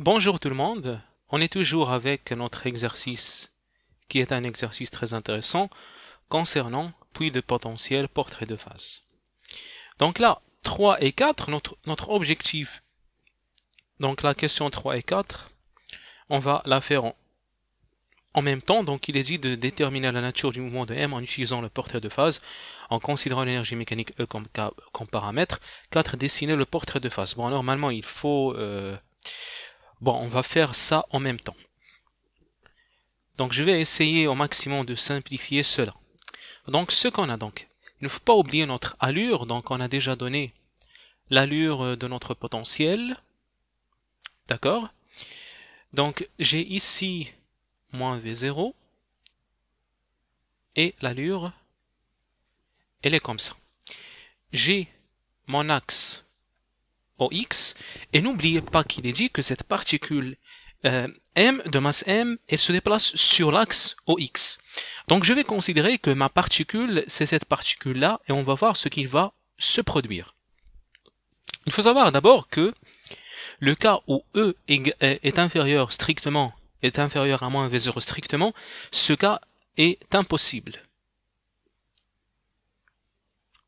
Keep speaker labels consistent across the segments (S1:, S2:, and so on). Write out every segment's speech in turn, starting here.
S1: Bonjour tout le monde, on est toujours avec notre exercice qui est un exercice très intéressant concernant puits de potentiel portrait de phase. Donc là, 3 et 4, notre, notre objectif, donc la question 3 et 4, on va la faire en, en même temps, donc il est dit de déterminer la nature du mouvement de M en utilisant le portrait de phase, en considérant l'énergie mécanique E comme, paramètre. 4. Dessiner le portrait de phase. Bon, normalement, il faut euh, Bon, on va faire ça en même temps. Donc je vais essayer au maximum de simplifier cela. Donc ce qu'on a donc, il ne faut pas oublier notre allure, donc on a déjà donné l'allure de notre potentiel. D'accord Donc j'ai ici moins V0 et l'allure, elle est comme ça. J'ai mon axe OX. Et n'oubliez pas qu'il est dit que cette particule euh, M de masse M, elle se déplace sur l'axe OX. Donc je vais considérer que ma particule, c'est cette particule-là, et on va voir ce qu'il va se produire. Il faut savoir d'abord que le cas où E est inférieur strictement, est inférieur à moins V0 strictement, ce cas est impossible.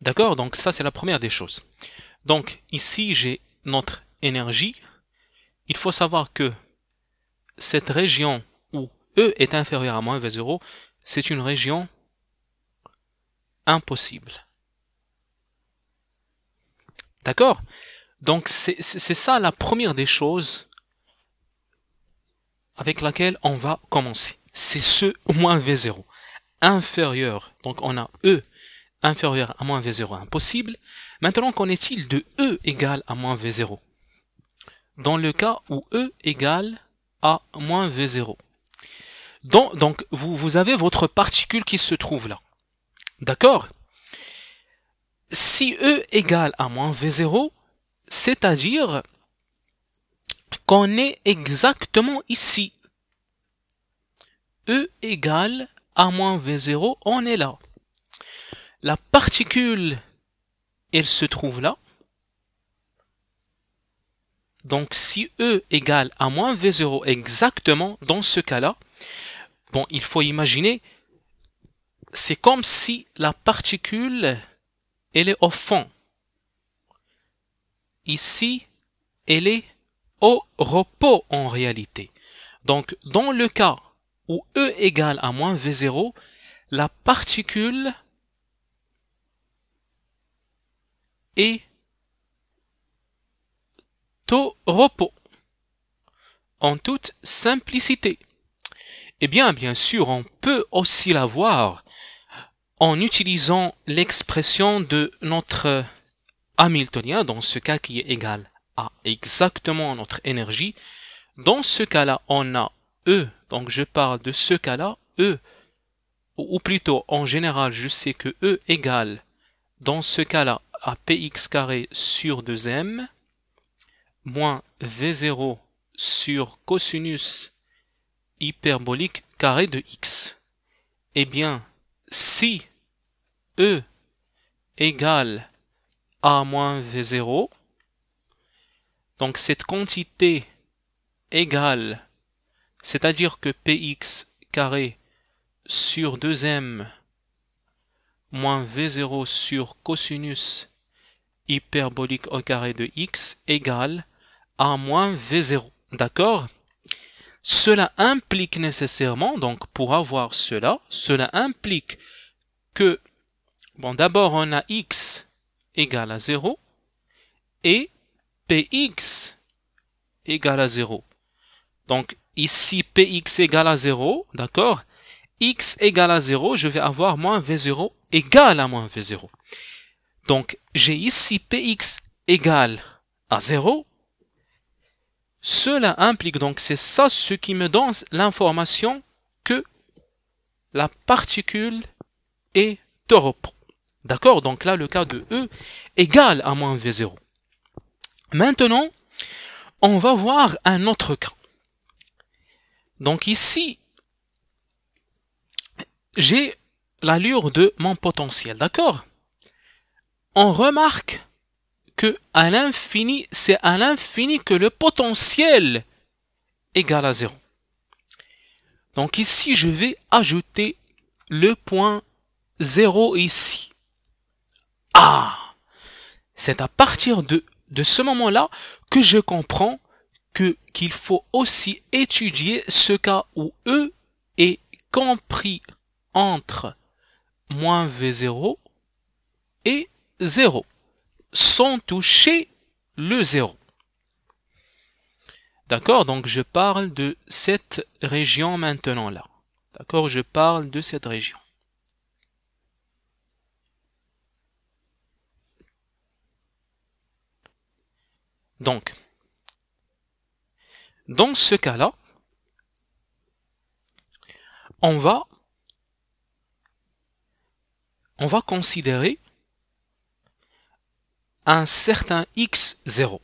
S1: D'accord Donc ça c'est la première des choses. Donc ici, j'ai notre énergie. Il faut savoir que cette région où E est inférieur à moins v 0, c'est une région impossible. D'accord Donc c'est ça la première des choses avec laquelle on va commencer. C'est ce moins V0 inférieur. Donc on a E inférieur à moins V0 impossible. Maintenant, qu'en est-il de E égale à moins V0 Dans le cas où E égale à moins V0. Donc, donc vous, vous avez votre particule qui se trouve là. D'accord Si E égale à moins V0, c'est-à-dire qu'on est exactement ici. E égal à moins V0, on est là la particule, elle se trouve là. Donc si E égale à moins V0 exactement, dans ce cas-là, bon, il faut imaginer, c'est comme si la particule, elle est au fond. Ici, elle est au repos en réalité. Donc, dans le cas où E égale à moins V0, la particule, et repos en toute simplicité. Eh bien, bien sûr, on peut aussi l'avoir en utilisant l'expression de notre Hamiltonien, dans ce cas qui est égal à exactement notre énergie. Dans ce cas-là, on a E, donc je parle de ce cas-là, E, ou plutôt en général, je sais que E égale, dans ce cas-là, à px carré sur 2m moins v0 sur cosinus hyperbolique carré de x. Eh bien, si e égale a moins v0, donc cette quantité égale, c'est-à-dire que px carré sur 2m moins v0 sur cosinus hyperbolique au carré de x égale à moins v0. D'accord Cela implique nécessairement, donc pour avoir cela, cela implique que, bon d'abord on a x égale à 0 et px égale à 0. Donc ici px égale à 0, d'accord x égale à 0, je vais avoir moins v0 égale à moins v0. Donc, j'ai ici px égale à 0. Cela implique, donc c'est ça ce qui me donne l'information que la particule est au D'accord Donc là, le cas de E égale à moins V0. Maintenant, on va voir un autre cas. Donc ici, j'ai l'allure de mon potentiel, d'accord on remarque que à l'infini, c'est à l'infini que le potentiel égale à 0. Donc ici, je vais ajouter le point 0 ici. Ah C'est à partir de, de ce moment-là que je comprends que qu'il faut aussi étudier ce cas où E est compris entre moins V0 et 0, sans toucher le 0. D'accord Donc je parle de cette région maintenant là. D'accord Je parle de cette région. Donc, dans ce cas-là, on va, on va considérer un certain x0.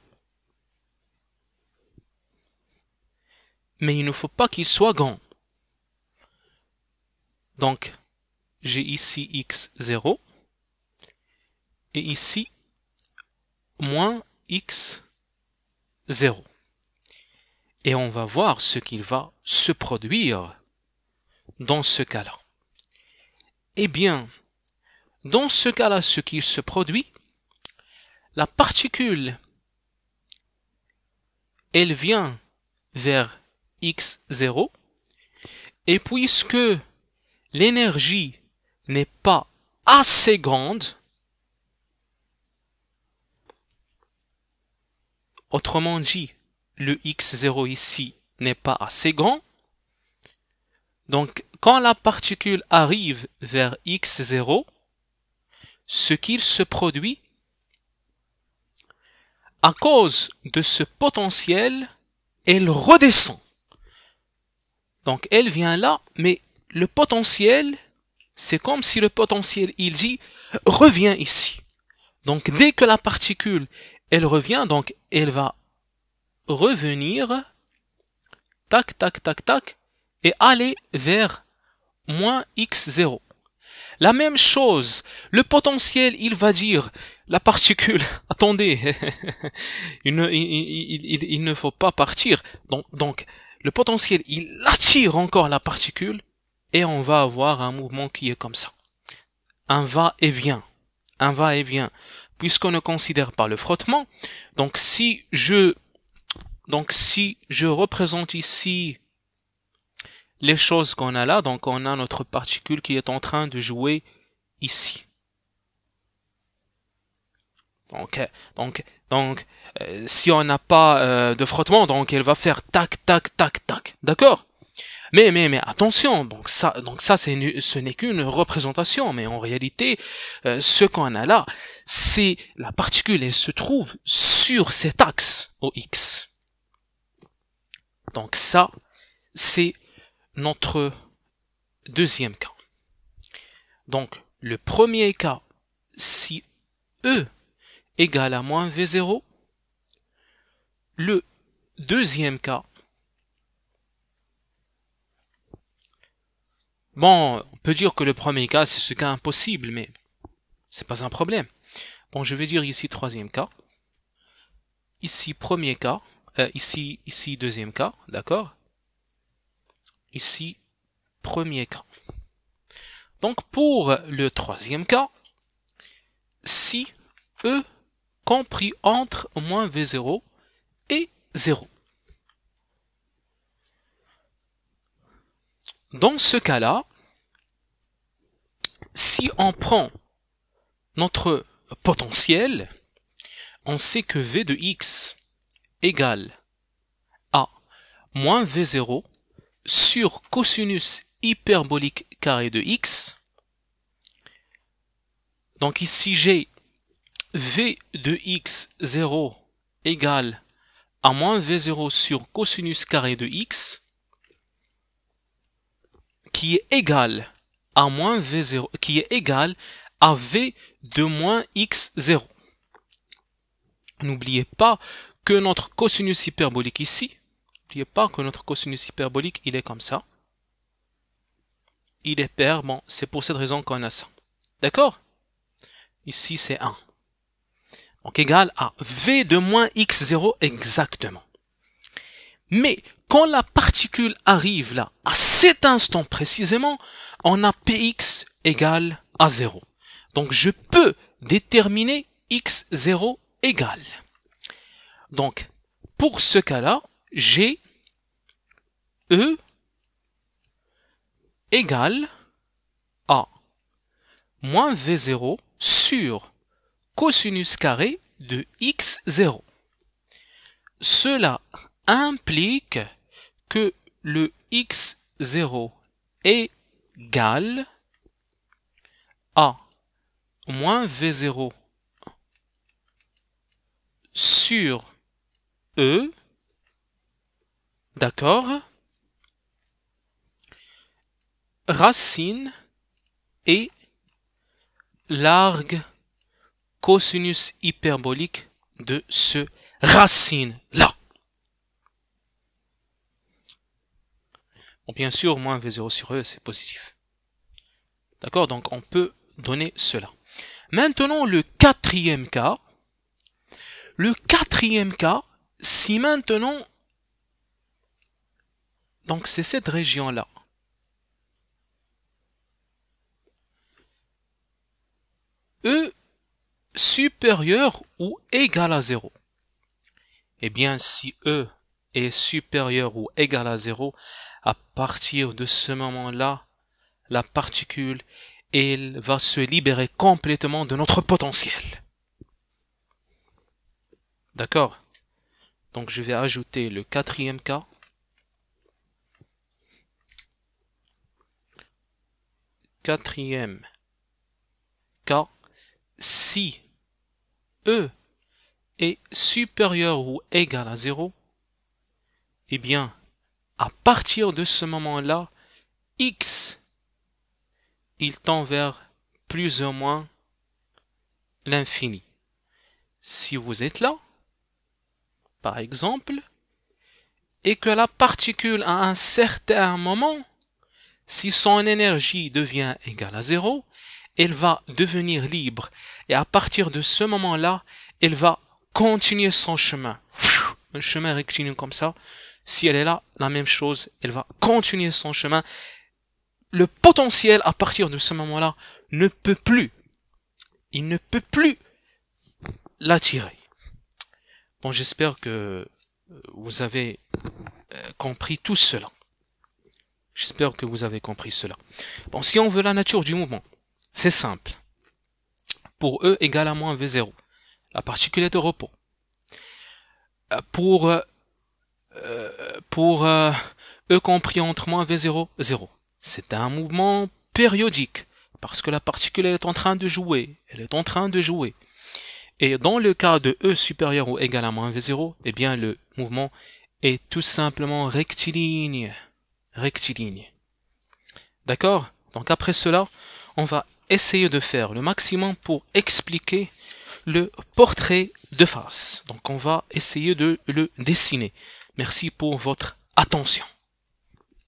S1: Mais il ne faut pas qu'il soit grand. Donc, j'ai ici x0 et ici moins x0. Et on va voir ce qu'il va se produire dans ce cas-là. Eh bien, dans ce cas-là, ce qu'il se produit, la particule, elle vient vers x0. Et puisque l'énergie n'est pas assez grande, autrement dit, le x0 ici n'est pas assez grand, donc quand la particule arrive vers x0, ce qu'il se produit, à cause de ce potentiel, elle redescend. Donc elle vient là, mais le potentiel, c'est comme si le potentiel, il dit, revient ici. Donc dès que la particule, elle revient, donc elle va revenir, tac, tac, tac, tac, et aller vers moins x0. La même chose, le potentiel, il va dire, la particule, attendez, il, ne, faut pas partir. Donc, donc, le potentiel, il attire encore la particule et on va avoir un mouvement qui est comme ça. Un va-et-vient, un va-et-vient, puisqu'on ne considère pas le frottement. Donc, si je, donc, si je représente ici les choses qu'on a là, donc on a notre particule qui est en train de jouer ici. Donc, euh, donc, donc, euh, si on n'a pas euh, de frottement, donc elle va faire tac, tac, tac, tac, d'accord mais, mais, mais attention, donc ça, donc ça, c'est ce n'est qu'une représentation, mais en réalité, ce qu'on a là, c'est la particule, elle se trouve sur cet axe OX. Donc ça, c'est notre deuxième cas. Donc, le premier cas, si E égale à moins V0, le deuxième cas, bon, on peut dire que le premier cas, c'est ce cas impossible, mais c'est pas un problème. Bon, je vais dire ici troisième cas, ici premier cas, euh, ici, ici deuxième cas, d'accord Ici, premier cas. Donc pour le troisième cas, si E compris entre moins V0 et 0. Dans ce cas-là, si on prend notre potentiel, on sait que V de x égale à moins V0 sur cosinus hyperbolique carré de x. Donc ici j'ai v de x0 Égal à moins v0 sur cosinus carré de x qui est égal à moins v0 qui est égal à v de moins x0. N'oubliez pas que notre cosinus hyperbolique ici N'oubliez pas que notre cosinus hyperbolique, il est comme ça. Il est pair, bon, c'est pour cette raison qu'on a ça. D'accord Ici, c'est 1. Donc égal à V de moins X0 exactement. Mais quand la particule arrive là, à cet instant précisément, on a Px égal à 0. Donc je peux déterminer X0 égal. Donc, pour ce cas-là, j'ai E égale A moins V0 sur cosinus carré de x0. Cela implique que le x0 égale à moins V0 sur E, d'accord, racine et l'argue cosinus hyperbolique de ce racine-là. Bon, bien sûr, moins V0 sur E, c'est positif. D'accord Donc on peut donner cela. Maintenant, le quatrième cas. Le quatrième cas, si maintenant... Donc c'est cette région-là. E supérieur ou égal à 0. Eh bien, si E est supérieur ou égal à 0, à partir de ce moment-là, la particule elle va se libérer complètement de notre potentiel. D'accord Donc je vais ajouter le quatrième cas. Quatrième cas si E est supérieur ou égal à 0, eh bien, à partir de ce moment-là, x, il tend vers plus ou moins l'infini. Si vous êtes là, par exemple, et que la particule à un certain moment, si son énergie devient égale à 0, elle va devenir libre. Et à partir de ce moment-là, elle va continuer son chemin. Un chemin rectiligne comme ça. Si elle est là, la même chose, elle va continuer son chemin. Le potentiel à partir de ce moment-là ne peut plus. Il ne peut plus l'attirer. Bon, j'espère que euh, vous avez euh, compris tout cela. J'espère que vous avez compris cela. Bon, si on veut la nature du mouvement, c'est simple. Pour E égale à moins V0. La particule est au repos. Euh, pour, euh, euh, pour E compris entre moins V0, 0. C'est un mouvement périodique. Parce que la particule est en train de jouer. Elle est en train de jouer. Et dans le cas de E supérieur ou égal à moins V0, eh bien le mouvement est tout simplement rectiligne. Rectiligne. D'accord Donc après cela, on va essayer de faire le maximum pour expliquer le portrait de face. Donc on va essayer de le dessiner. Merci pour votre attention.